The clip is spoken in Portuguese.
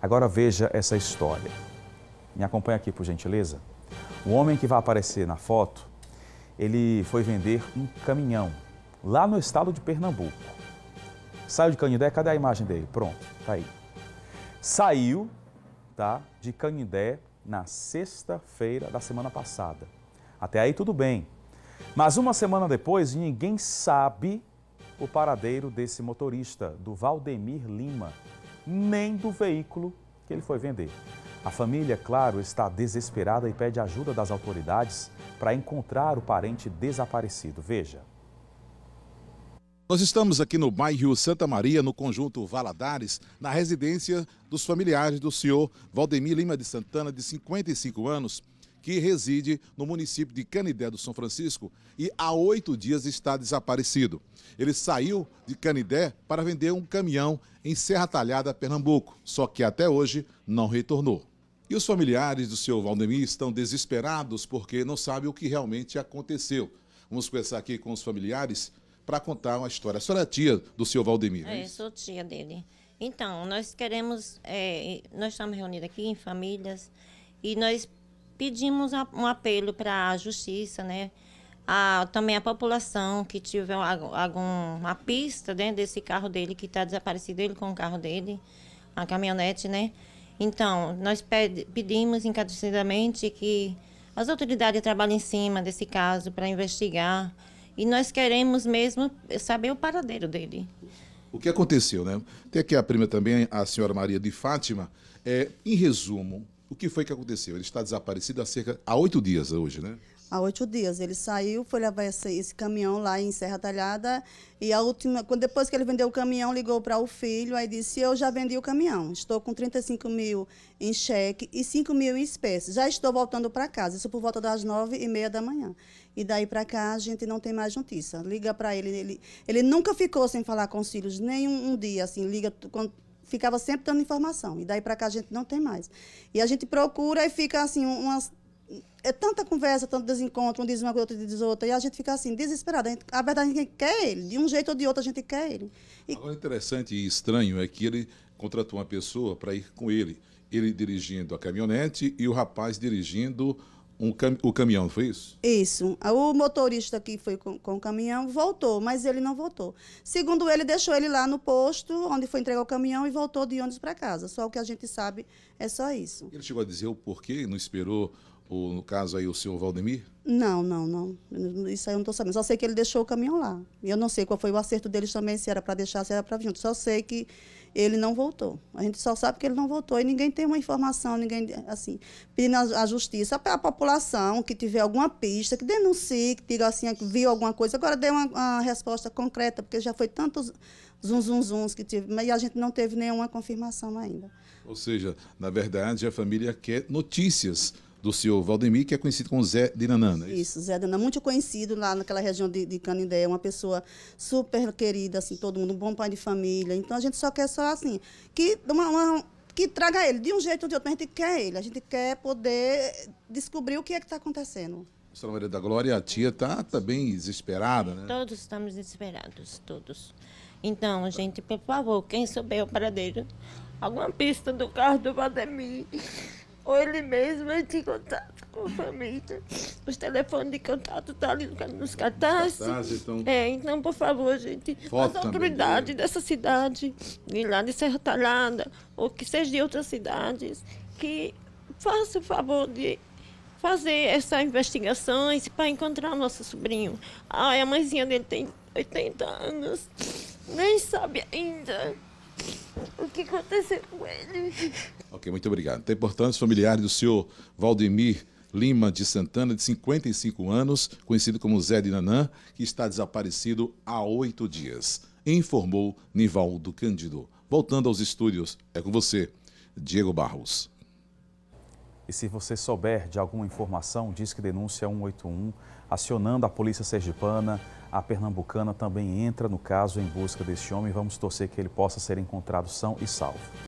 Agora veja essa história. Me acompanha aqui, por gentileza. O homem que vai aparecer na foto, ele foi vender um caminhão lá no estado de Pernambuco. Saiu de Canindé, cadê a imagem dele? Pronto, tá aí. Saiu, tá, de Canindé na sexta-feira da semana passada. Até aí tudo bem. Mas uma semana depois, ninguém sabe o paradeiro desse motorista, do Valdemir Lima, nem do veículo que ele foi vender. A família, claro, está desesperada e pede ajuda das autoridades para encontrar o parente desaparecido. Veja. Nós estamos aqui no bairro Santa Maria, no conjunto Valadares, na residência dos familiares do senhor Valdemir Lima de Santana, de 55 anos que reside no município de Canidé do São Francisco e há oito dias está desaparecido. Ele saiu de Canidé para vender um caminhão em Serra Talhada, Pernambuco, só que até hoje não retornou. E os familiares do seu Valdemir estão desesperados porque não sabem o que realmente aconteceu. Vamos conversar aqui com os familiares para contar uma história. A senhora é tia do seu Valdemir, é, é sou tia dele. Então, nós queremos, é, nós estamos reunidos aqui em famílias e nós pedimos um apelo para a justiça, né? A, também a população que tiver alguma pista né, desse carro dele, que está desaparecido ele com o carro dele, a caminhonete, né? Então, nós pedimos encarecidamente que as autoridades trabalhem em cima desse caso para investigar. E nós queremos mesmo saber o paradeiro dele. O que aconteceu, né? Tem aqui a prima também, a senhora Maria de Fátima. É, em resumo, o que foi que aconteceu? Ele está desaparecido há cerca há oito dias hoje, né? Há oito dias. Ele saiu, foi levar esse, esse, caminhão lá em Serra Talhada. E a última, quando, depois que ele vendeu o caminhão, ligou para o filho, aí disse: Eu já vendi o caminhão. Estou com 35 mil em cheque e 5 mil em espécie, Já estou voltando para casa. Isso por volta das nove e meia da manhã. E daí para cá a gente não tem mais notícia. Liga para ele, ele. Ele nunca ficou sem falar com os filhos, nem um, um dia, assim. Liga quando ficava sempre dando informação. E daí para cá a gente não tem mais. E a gente procura e fica assim, umas. É tanta conversa, tanto desencontro, um diz uma coisa, outro diz outra, e a gente fica assim, desesperada. A, gente, a verdade, a gente quer ele, de um jeito ou de outro a gente quer ele. E... Agora, interessante e estranho é que ele contratou uma pessoa para ir com ele, ele dirigindo a caminhonete e o rapaz dirigindo um cam o caminhão, foi isso? Isso. O motorista que foi com, com, o caminhão voltou, mas ele não voltou. Segundo ele, deixou ele lá no posto, onde foi entregar o caminhão e voltou de ônibus para casa. Só o que a gente sabe é só isso. Ele chegou a dizer o porquê, não esperou o, no caso aí, o senhor Valdemir? Não, não, não. Isso aí eu não estou sabendo. Só sei que ele deixou o caminhão lá. E eu não sei qual foi o acerto deles também, se era para deixar, se era para vir. Só sei que ele não voltou. A gente só sabe que ele não voltou e ninguém tem uma informação, ninguém, assim, pedindo a justiça, a, a população que tiver alguma pista, que denuncie, que diga assim, que viu alguma coisa. Agora dê uma, uma, resposta concreta, porque já foi tantos zum, zum, que tive, mas a gente não teve nenhuma confirmação ainda. Ou seja, na verdade, a família quer notícias do senhor Valdemir, que é conhecido como Zé de Nanana. É isso, Zé de Nanana, muito conhecido lá naquela região de, de Canindé, uma pessoa super querida, assim, todo mundo, um bom pai de família. Então a gente só quer só assim, que uma, uma que traga ele, de um jeito ou de outro, a gente quer ele, a gente quer poder descobrir o que é que está acontecendo. Senhora Maria da Glória, a tia está tá bem desesperada, né? Todos estamos desesperados, todos. Então, gente, por favor, quem souber o paradeiro, alguma pista do carro do Valdemir ou ele mesmo entra em contato com a família. Os telefones de contato estão tá ali nos cartazes. cartazes então... É, então, por favor, gente, Foto as autoridades dessa cidade, de lá de Serra Talhada, ou que seja de outras cidades, que faça o favor de fazer essas investigações para encontrar o nosso sobrinho. Ai, a mãezinha dele tem 80 anos, nem sabe ainda o que aconteceu com ele. Ok, muito obrigado. Tem importantes familiares do senhor Valdemir Lima de Santana, de 55 anos, conhecido como Zé de Nanã, que está desaparecido há oito dias. Informou Nivaldo Cândido. Voltando aos estúdios, é com você, Diego Barros. E se você souber de alguma informação, diz que denúncia 181, acionando a polícia sergipana, a pernambucana também entra no caso em busca deste homem. Vamos torcer que ele possa ser encontrado são e salvo.